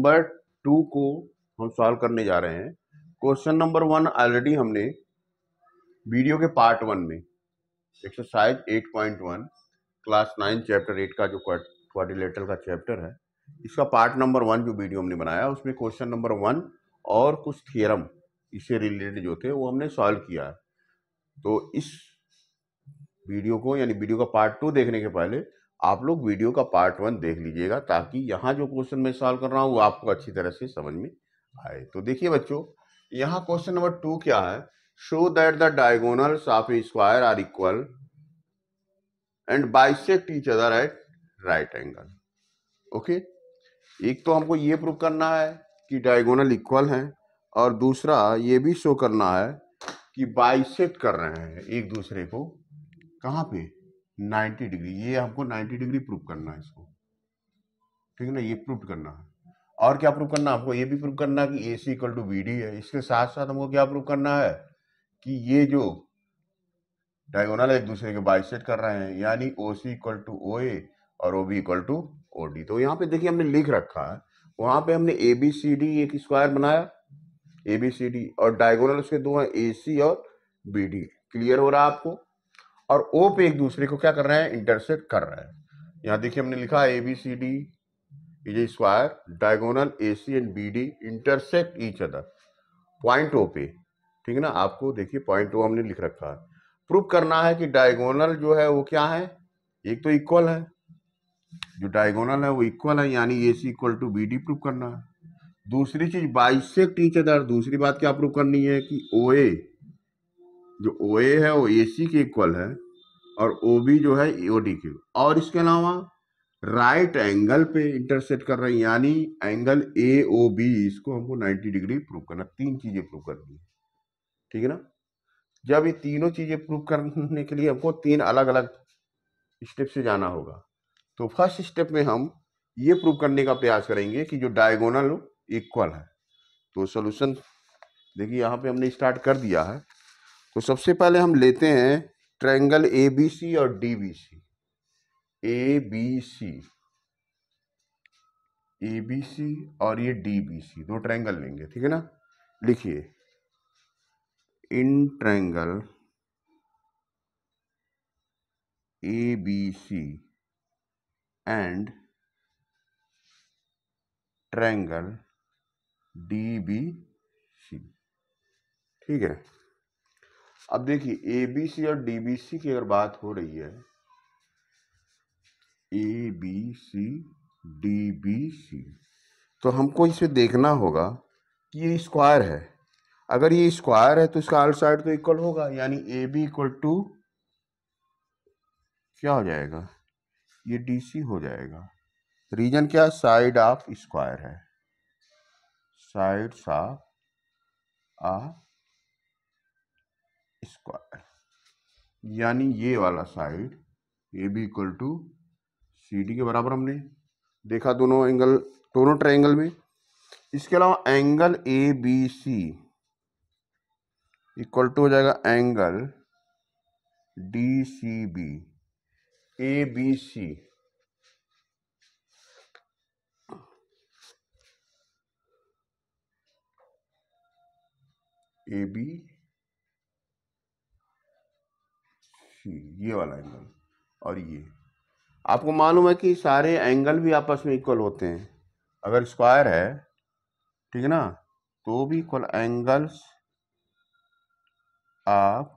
number two को हम solve करने जा रहे हैं क्वेश्चन नंबर वन ऑलरेडी हमने वीडियो के पार्ट वन में exercise 8.1 class nine chapter eight का जो क्वारिलेटर का चैप्टर है इसका पार्ट नंबर वन जो वीडियो हमने बनाया उसमें क्वेश्चन नंबर वन और कुछ थियरम इससे रिलेटेड जो थे वो हमने सॉल्व किया है तो इस वीडियो को यानी वीडियो का पार्ट टू देखने के पहले आप लोग वीडियो का पार्ट वन देख लीजिएगा ताकि यहाँ जो क्वेश्चन मैं सॉल्व कर रहा हूँ वो आपको अच्छी तरह से समझ में आए तो देखिए बच्चों यहाँ क्वेश्चन नंबर टू क्या है show that the diagonals of square are equal and bisect each other at right angle okay एक तो हमको ये प्रूव करना है कि डायगोनल इक्वल है और दूसरा ये भी शो करना है कि बाइसेक्ट कर रहे हैं एक दूसरे को कहाँ पे 90 डिग्री ये हमको 90 डिग्री प्रूव करना है इसको ठीक है ना ये प्रूव करना है और क्या प्रूव करना है हमको ये भी प्रूफ करना है कि A C equal to B D है इसके साथ साथ हमको क्या प्रूव करना है कि ये जो डायगोनल एक दूसरे के सेट कर रहे हैं यानी ओ सी इक्वल टू ओ ए और O B equal to O D तो यहाँ पे देखिए हमने लिख रखा है वहां पे हमने ए बी सी डी एक स्क्वायर बनाया ए बी सी डी और डायगोनल उसके दो हैं ए सी और बी डी क्लियर हो रहा है आपको और ओ पे एक दूसरे को क्या कर रहे हैं इंटरसेक्ट कर रहे हैं यहाँ देखिए हमने लिखा A B C D is square diagonal A C and B D intersect each other point O पे ठीक है ना आपको देखिए पॉइंट ओ हमने लिख रखा है प्रूव करना है कि डायगोनल जो है वो क्या है एक तो इक्वल है जो डायगोनल है वो इक्वल है यानी A C equal to B D prove करना है दूसरी चीज बाइसेक्ट ईच अदर दूसरी बात क्या प्रूव करनी है कि ओ ए जो ओ ए है वो ए सी के इक्वल है और ओ बी जो है ओ डी के और इसके अलावा राइट एंगल पे इंटरसेट कर रहे हैं यानी एंगल ए ओ बी इसको हमको 90 डिग्री प्रूव करना तीन चीज़ें प्रूव करनी है ठीक है ना जब ये तीनों चीज़ें प्रूव करने के लिए हमको तीन अलग अलग स्टेप से जाना होगा तो फर्स्ट स्टेप में हम ये प्रूव करने का प्रयास करेंगे कि जो डायगोनल इक्वल है तो सोल्यूशन देखिए यहाँ पे हमने स्टार्ट कर दिया है तो सबसे पहले हम लेते हैं ट्रायंगल एबीसी और D B C A B C और ये डी बी सी दो ट्रायंगल लेंगे ठीक है ना लिखिए in triangle A B C and triangle D B C ठीक है अब देखिए ए बी सी और डी बी सी की अगर बात हो रही है A B C D B C तो हमको इसे देखना होगा कि ये स्क्वायर है अगर ये स्क्वायर है तो इसका आल साइड तो इक्वल होगा यानी ए बी इक्वल टू क्या हो जाएगा ये डी सी हो जाएगा रीजन क्या साइड ऑफ स्क्वायर है साइड्स ऑफ आ स्क्वायर यानी ये वाला side A B equal to C D के बराबर हमने देखा दोनों एंगल दोनों ट्रायंगल में इसके अलावा angle A B C equal to हो जाएगा angle D C B A B C A B ये वाला एंगल और ये आपको मालूम है कि सारे एंगल भी आपस में इक्वल होते हैं अगर स्क्वायर है ठीक है ना तो भी इक्वल एंगल्स आप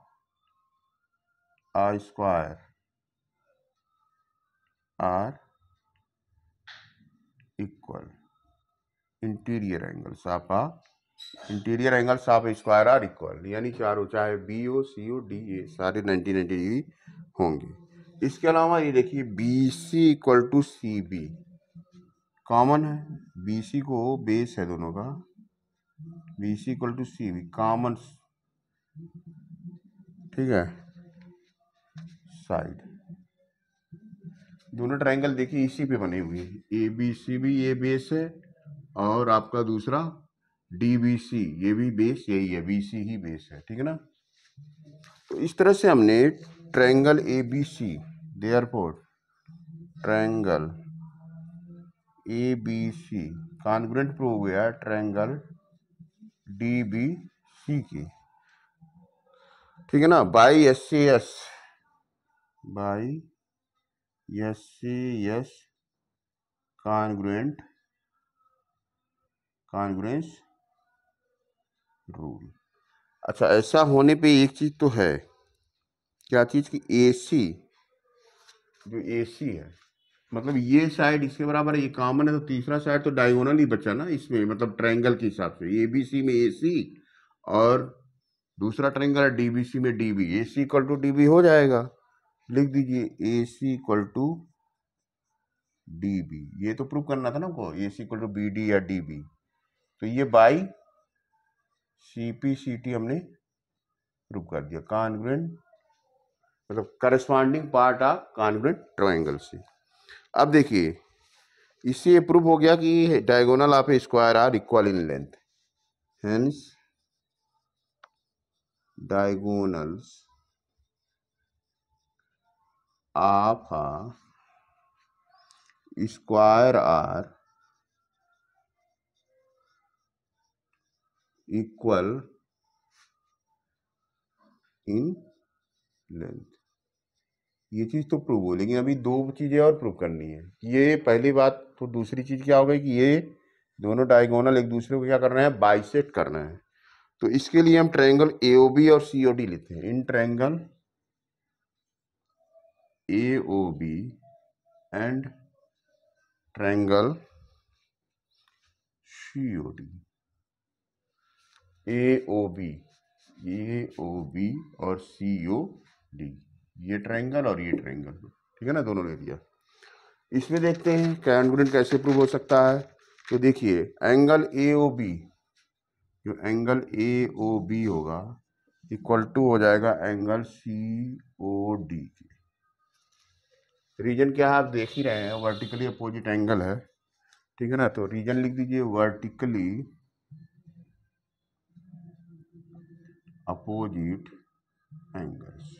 are square are equal interior angles आप uh interior angles of square are equal यानी चारों चाहे बी ओ सी ओ डी ए सारे नाइन्टी नाइन्टी डिग्री होंगे इसके अलावा ये देखिए B C equal to C B common है बी सी को बेस है दोनों का B C equal to C B common ठीक है साइड दोनों ट्राइंगल देखिए इसी पे बने हुए हैं ए बी सी बी ये बेस है और आपका दूसरा डी बी सी ये भी बेस यही है बी सी ही बेस है ठीक है ना तो इस तरह से हमने triangle A B C therefore triangle A B C congruent prove गया ट्रायंगल डी बी सी की ठीक है ना by S C S by S C S congruent congruence rule अच्छा ऐसा होने पे एक चीज़ तो है क्या चीज़ कि एसी जो एसी है मतलब ये साइड इसके बराबर ये कॉमन है तो तीसरा साइड तो डायगोनल ही बचा ना इसमें मतलब ट्रायंगल के हिसाब से ए बी सी में ए सी और दूसरा ट्रायंगल है डी बी सी में D B A C equal to D B हो जाएगा लिख दीजिए A C equal to D B ये तो प्रूव करना था ना आपको A C equal to B D या डी बी तो ये by C P C T हमने प्रूव कर दिया कॉन्ग्रेंट मतलब corresponding part of congruent triangle से अब देखिए इससे ये प्रूव हो गया कि diagonal of square are equal in length hence diagonals of square are equal in length ये चीज़ तो प्रूव हो लेकिन अभी दो चीज़ें और प्रूव करनी है ये पहली बात तो दूसरी चीज़ क्या हो गई कि ये दोनों डायगोनल एक दूसरे को क्या करना है बाइसेट करना है तो इसके लिए हम ट्रायंगल एओबी और सीओडी डी लेते हैं in triangle AOB B and triangle C O D A O B A O B और सी ओ डी ये ट्रायंगल और ये ट्रायंगल ठीक है ना दोनों ले लिया इसमें देखते हैं ट्रायंगुलेंट कैसे प्रूव हो सकता है तो देखिए एंगल ए ओ बी जो एंगल ए ओ बी होगा इक्वल टू हो जाएगा एंगल सी ओ डी के रीजन क्या है आप देख ही रहे हैं वर्टिकली अपोजिट एंगल है ठीक है ना तो रीजन लिख दीजिए वर्टिकली अपोजिट एंगल्स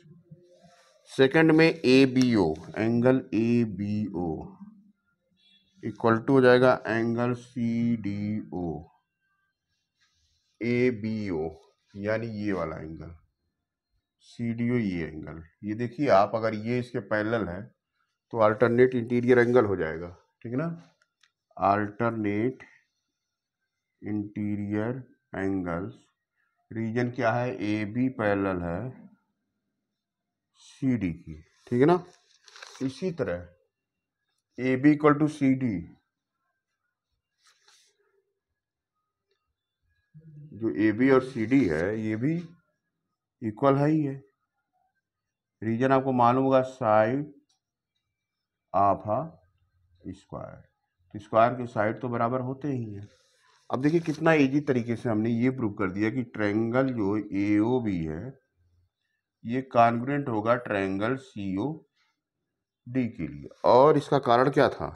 सेकंड में A B O angle A B O equal to हो जाएगा angle C D O A B O यानी ये वाला एंगल सी डी ओ ये एंगल ये देखिए आप अगर ये इसके पैरेलल है तो अल्टरनेट इंटीरियर एंगल हो जाएगा ठीक है ना अल्टरनेट इंटीरियर एंगल्स रीजन क्या है ए बी पैरेलल है सी डी की ठीक है ना इसी तरह A B equal to C D जो ए बी और सी डी है ये भी इक्वल है ही है रीजन आपको मालूम होगा साइड आफा स्क्वायर तो स्क्वायर के साइड तो बराबर होते ही हैं अब देखिए कितना इजी तरीके से हमने ये प्रूव कर दिया कि ट्रायंगल जो ए बी है ये कॉन्ग्रेंट होगा ट्रायंगल सी ओ डी के लिए और इसका कारण क्या था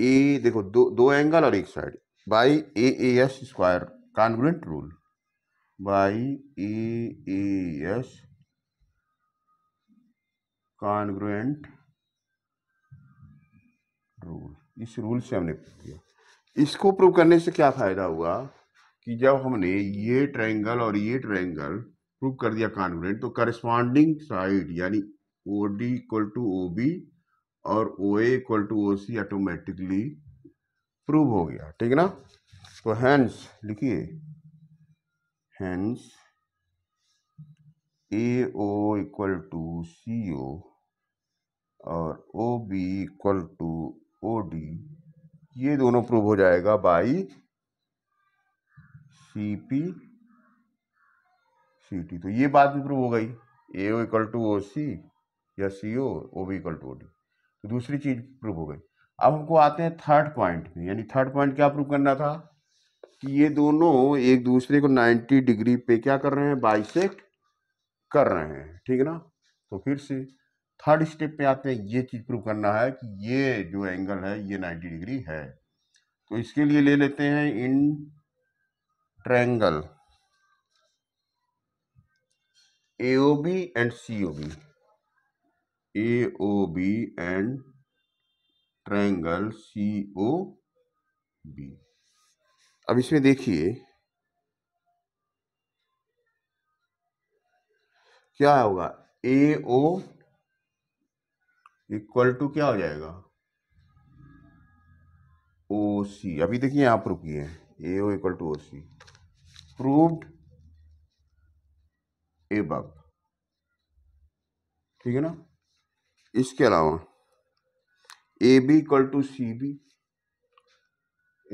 ए देखो दो दो एंगल और एक side by A A S square congruent rule by A S congruent rule इस रूल से हमने प्रूव किया इसको प्रूव करने से क्या फायदा हुआ कि जब हमने ये ट्रायंगल और ये ट्रायंगल प्रूव कर दिया कॉन्फिडेंट तो करस्पॉन्डिंग साइड यानी O D equal to O B और O A equal to O C automatically prove हो गया ठीक है ना तो हैंस लिखिए hence A O equal to C O और O B equal to O D ये दोनों प्रूव हो जाएगा by C P C T तो ये बात भी प्रूव हो गई ए O equal to O C या C O O B equal to O D तो दूसरी चीज प्रूव हो गई अब हमको आते हैं थर्ड पॉइंट में यानी थर्ड पॉइंट क्या प्रूव करना था कि ये दोनों एक दूसरे को 90 डिग्री पे क्या कर रहे हैं बाइसेक्ट कर रहे हैं ठीक है ना तो फिर से थर्ड स्टेप पे आते हैं ये चीज़ प्रूव करना है कि ये जो एंगल है ये 90 डिग्री है तो इसके लिए ले लेते हैं in triangle AOB and COB AOB and triangle O B अब इसमें देखिए क्या होगा ए ओ इक्वल टू क्या हो जाएगा ओ सी अभी देखिए आप पर रुकी है A O equal to O C proved ए बब ठीक है ना इसके अलावा A B equal to C B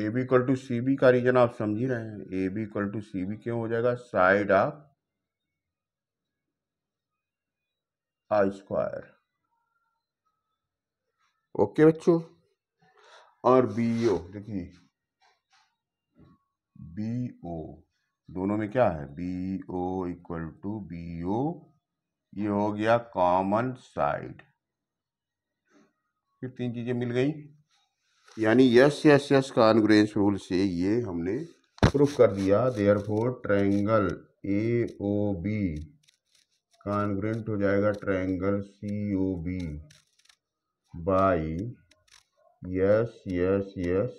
A B equal to C B का रीजन आप समझ ही रहे हैं A B equal to C B क्यों हो जाएगा side of a square okay बच्चों और बीओ e देखिए बीओ e दोनों में क्या है बीओ इक्वल टू बीओ ये हो गया कॉमन साइड फिर तीन चीजें मिल गई यानी यस यस यस का अनग्रेंस रूल से ये हमने प्रूफ कर दिया therefore triangle A O B congruent हो जाएगा triangle C O B by yes yes yes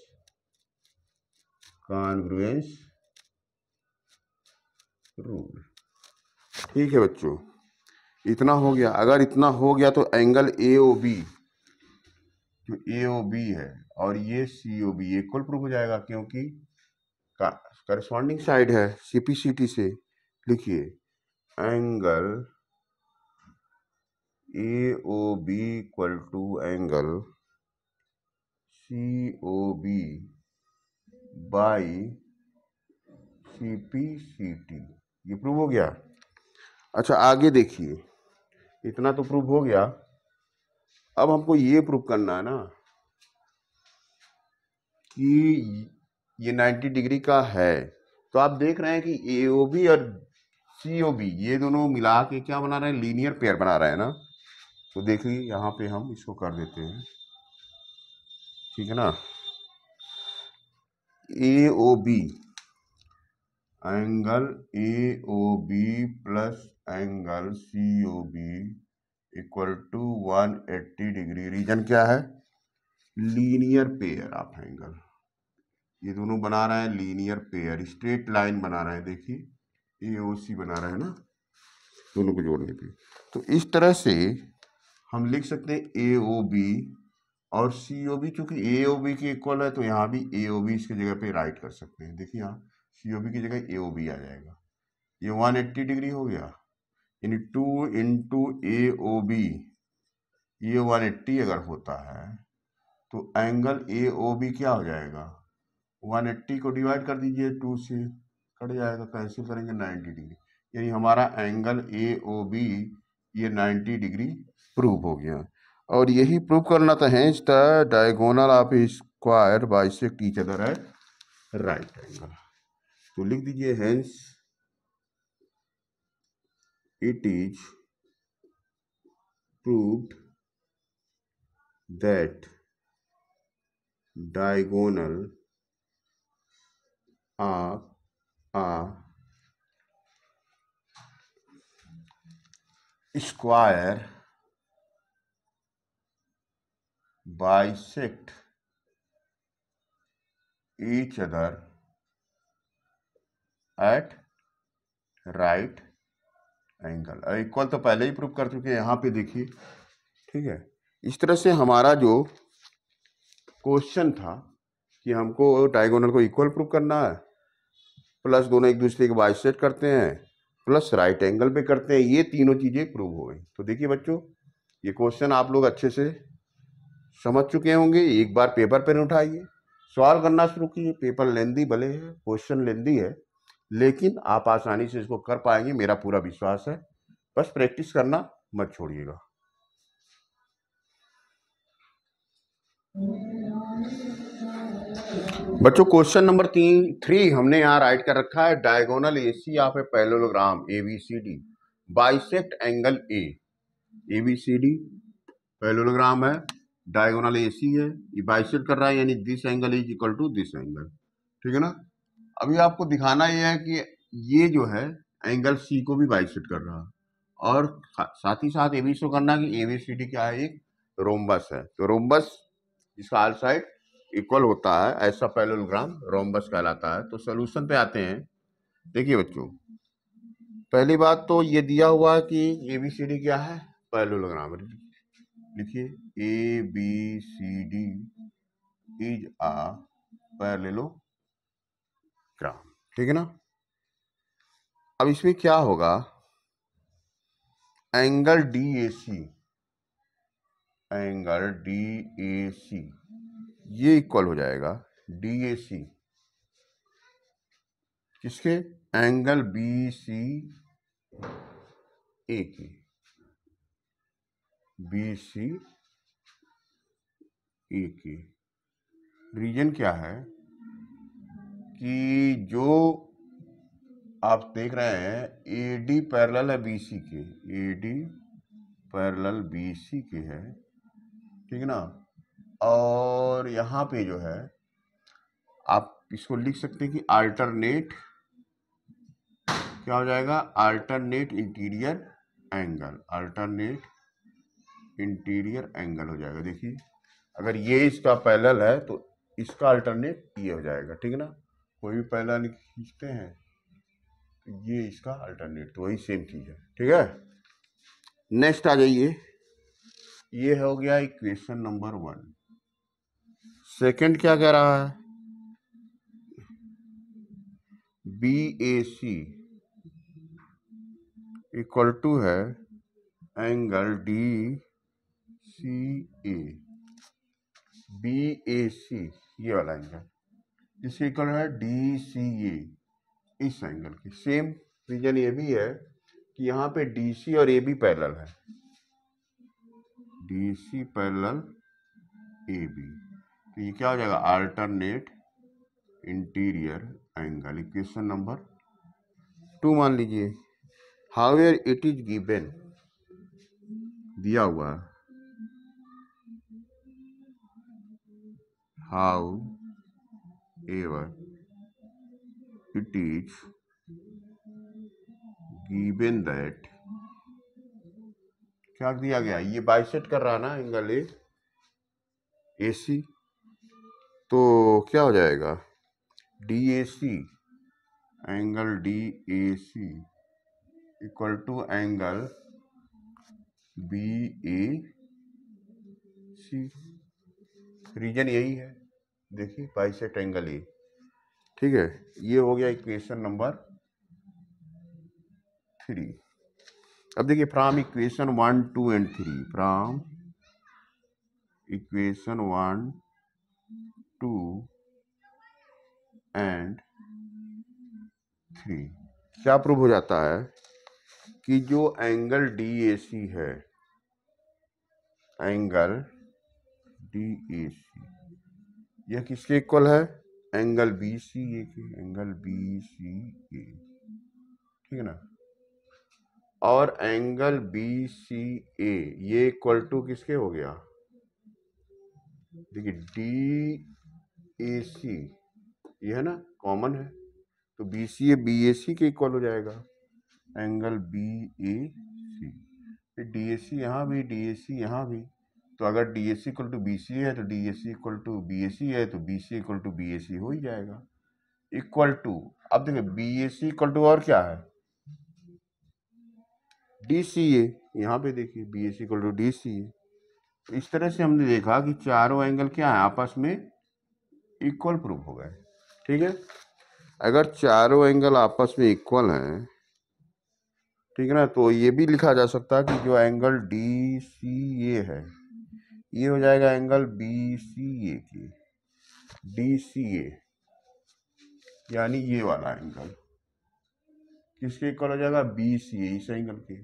congruence rule ठीक है बच्चों इतना हो गया अगर इतना हो गया तो एंगल ए ओ बी जो ए ओ बी है और ये सी ओ बी कुल प्रूफ हो जाएगा क्योंकि करस्पॉन्डिंग साइड है सी सी पी टी से लिखिए angle A O B equal to angle C O B by C P C T ये प्रूव हो गया अच्छा आगे देखिए इतना तो प्रूव हो गया अब हमको ये प्रूव करना है ना कि ये 90 डिग्री का है तो आप देख रहे हैं कि ए ओ बी और सी ओ बी ये दोनों मिला के क्या बना रहे हैं लीनियर पेयर बना रहे हैं ना तो देखिए यहाँ पे हम इसको कर देते हैं ठीक है ना A O B angle A O B plus angle C O B equal to one eighty degree reason क्या है लीनियर पेयर आप एंगल ये दोनों बना रहे हैं लीनियर पेयर स्ट्रेट लाइन बना रहे हैं देखिए ए ओ सी बना रहे हैं ना दोनों को जोड़ने पे तो इस तरह से हम लिख सकते हैं ए ओ बी और सी ओ बी चूँकि ए ओ बी के इक्वल है तो यहाँ भी ए ओ बी इसकी जगह पे राइट कर सकते हैं देखिए यहाँ सी ओ बी की जगह ए ओ बी आ जाएगा ये वन एट्टी डिग्री हो गया यानी two into A O B ये वन एट्टी अगर होता है तो एंगल ए ओ बी क्या हो जाएगा वन एट्टी को डिवाइड कर दीजिए टू से कट जाएगा कैंसिल करेंगे नाइन्टी डिग्री यानी हमारा एंगल ए ओ बी ये नाइन्टी डिग्री प्रूव हो गया और यही प्रूव करना था तो है डायगोनल ऑफ स्क्वायर से टीच अदर है राइट एंगल तो लिख दीजिए hence it is proved that diagonal of a square bisect each other at right angle equal तो पहले ही प्रूव कर चुके हैं यहां पे देखिए ठीक है इस तरह से हमारा जो क्वेश्चन था कि हमको डायगोनल को इक्वल प्रूव करना है प्लस दोनों एक दूसरे के बाइसेट करते हैं प्लस राइट एंगल पे करते हैं ये तीनों चीज़ें प्रूव हो गई तो देखिए बच्चों ये क्वेश्चन आप लोग अच्छे से समझ चुके होंगे एक बार पेपर पेन उठाइए सवाल करना शुरू कीजिए पेपर लेंदी भले है क्वेश्चन लेंदी है लेकिन आप आसानी से इसको कर पाएंगे मेरा पूरा विश्वास है बस प्रैक्टिस करना मत छोड़िएगा बच्चों क्वेश्चन नंबर तीन थ्री हमने यहाँ राइट कर रखा है diagonal A C of parallelogram A B C D bisect angle A A B C D parallelogram है डायगोनल ए सी है ये बाइसेट कर रहा है यानी this angle is equal to this angle ठीक है ना अभी आपको दिखाना यह है कि ये जो है एंगल सी को भी बाइसेट कर रहा है और साथ ही साथ ए बी शो करना कि ए बी सी डी क्या है एक रोमबस है तो रोमबस जिसका आल साइड इक्वल होता है ऐसा पैलोग्राम रोमबस कहलाता है तो सोल्यूशन पे आते हैं देखिए बच्चों पहली बात तो ये दिया हुआ है कि ए बी सी डी क्या है पैलोग्राम लिखिए A B C D is a parallelogram ठीक है ना अब इसमें क्या होगा angle D A C angle D A C ये इक्वल हो जाएगा डी ए सी किसके एंगल बी सी ए की बी सी ए के रीजन क्या है कि जो आप देख रहे हैं ए डी पैरल है बी सी के A D parallel B C के है ठीक है ना और यहाँ पे जो है आप इसको लिख सकते हैं कि अल्टरनेट क्या हो जाएगा alternate interior angle alternate interior angle हो जाएगा देखिए अगर ये इसका पैरेलल है तो इसका अल्टरनेट ये हो जाएगा ठीक ना कोई भी पैरेलल खींचते हैं तो ये इसका अल्टरनेट तो वही सेम चीज़ है ठीक है नेक्स्ट आ जाइए ये हो गया इक्वेशन नंबर वन सेकंड क्या कह रहा है B A C equal to है angle D C A B A C ये वाला एंगल इसके इक्वल है डी सी ए इस एंगल की सेम रीजन ये भी है कि यहाँ पे डी सी और ए बी पैरल है D C parallel A B तो ये क्या हो जाएगा alternate interior angle equation number two मान लीजिए एयर इट इज गिवेन दिया हुआ है how ever it is given that क्या दिया गया ये बाइसेट कर रहा ना एंगल ए ए सी तो क्या हो जाएगा D A C angle D A C equal to angle B A C reason यही है देखिए पाई से एंगल ए ठीक है ये हो गया इक्वेशन नंबर थ्री अब देखिए from equation one two and three from equation one two and three क्या प्रूव हो जाता है कि जो एंगल डी ए सी है एंगल डी ए सी यह किसके इक्वल है एंगल बी सी ए के एंगल बी सी ए ठीक है ना और एंगल बी सी ए ये इक्वल टू किसके हो गया देखिए डी ए सी ये है ना कॉमन है तो B C A B A सी के इक्वल हो जाएगा angle B A C D A C यहाँ भी डी ए सी यहाँ भी तो अगर D S equal to B C है तो D S equal to B S C है तो B C equal to B S C हो ही जाएगा इक्वल टू अब देखिए B S C equal to और क्या है डी सी ए यहाँ पे देखिए B S equal to D C A इस तरह से हमने देखा कि चारों एंगल क्या है आपस में इक्वल प्रूफ हो गए ठीक है अगर चारों एंगल आपस में इक्वल हैं ठीक है ना तो ये भी लिखा जा सकता है कि जो एंगल डी सी ए है ये हो जाएगा एंगल बी सी ए के डी सी ए यानी ये वाला एंगल किसके इक्वल हो जाएगा बी सी ए इस एंगल के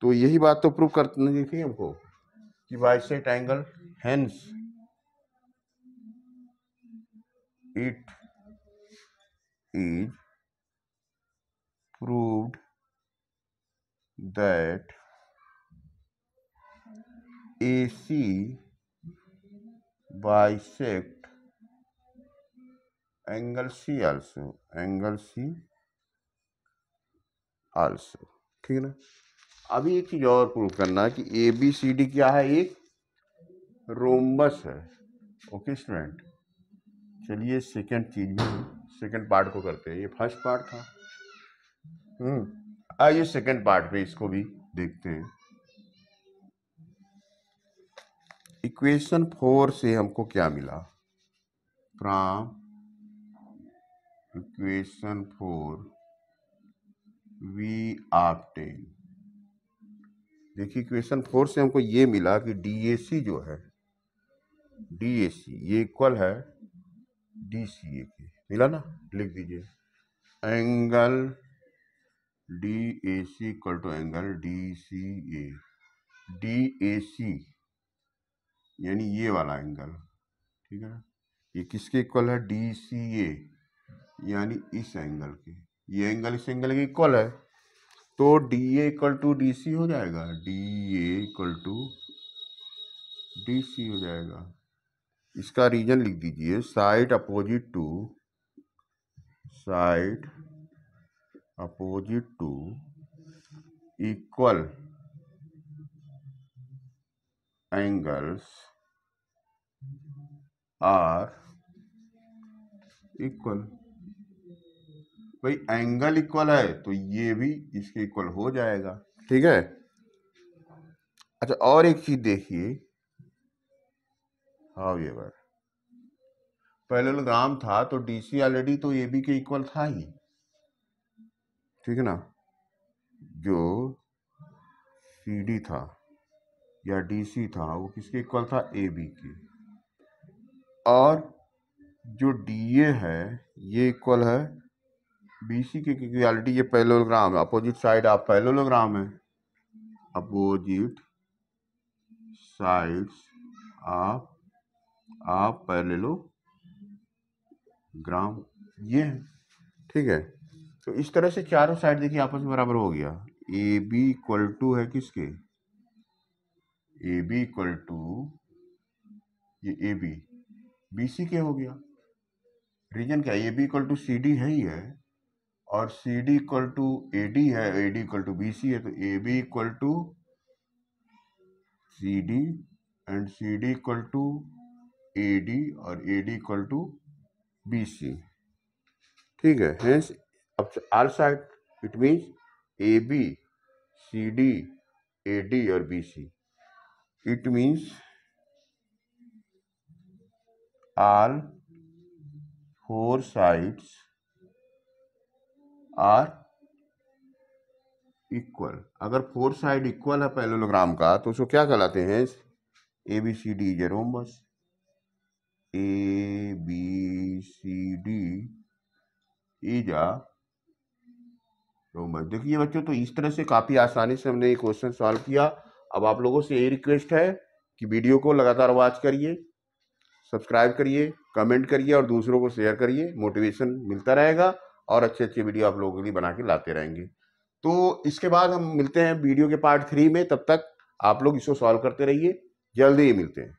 तो यही बात तो प्रूव करनी थी हमको कि set angle hence it is proved that A C sect angle C also angle C also ठीक है ना अभी एक चीज और प्रूव करना है कि ए बी सी डी क्या है एक रोमबस है ओके स्टूडेंट चलिए सेकंड चीज भी सेकंड पार्ट को करते हैं ये फर्स्ट पार्ट था हम्म आइए सेकंड पार्ट पे इसको भी देखते हैं इक्वेशन फोर से हमको क्या मिला from equation four we obtain देखिए इक्वेशन फोर से हमको ये मिला कि डी जो है डी ये इक्वल है डी के मिला ना लिख दीजिए angle D A C equal to angle D C A D A C यानी ये वाला एंगल ठीक है ये किसके इक्वल है डी सी ए यानी इस एंगल के ये एंगल इस एंगल के इक्वल है तो D A equal to D C हो जाएगा D A equal to D C हो जाएगा इसका रीजन लिख दीजिए side opposite to side opposite to equal angles are equal भाई एंगल इक्वल है तो ये भी इसके इक्वल हो जाएगा ठीक है अच्छा और एक चीज देखिए हाउ एवर ग्राम था तो डीसी ऑलरेडी तो ए बी के इक्वल था ही ठीक है ना जो सी डी था या डीसी था वो किसके इक्वल था ए बी के और जो डी ए है ये इक्वल है बी सी के इक्वालिटी ये पैलोग्राम है अपोजिट साइड आप पैलोलोग्राम है अपोजिट साइड्स आप आप ग्राम ये है ठीक है तो इस तरह से चारों साइड देखिए आपस में बराबर हो गया ए बी इक्वल टू है किसके ए बी इक्वल टू ये ए बी बी सी क्या हो गया रीजन क्या A B equal to C D है ही है और C D equal to A D है A D equal to B C है तो A B equal to C D and C D equal to A D और A D equal to B C ठीक है hence अब are side it means A B C D A D और B C it means all four sides are equal अगर four side equal है parallelogram का तो उसको क्या कहलाते हैं A B C D is a A B C D is rhombus देखिए बच्चों तो इस तरह से काफ़ी आसानी से हमने ये क्वेश्चन सॉल्व किया अब आप लोगों से यही रिक्वेस्ट है कि वीडियो को लगातार वॉच करिए सब्सक्राइब करिए कमेंट करिए और दूसरों को शेयर करिए मोटिवेशन मिलता रहेगा और अच्छे अच्छे वीडियो आप लोगों के लिए बना के लाते रहेंगे तो इसके बाद हम मिलते हैं वीडियो के पार्ट थ्री में तब तक आप लोग इसको सॉल्व करते रहिए जल्दी ही मिलते हैं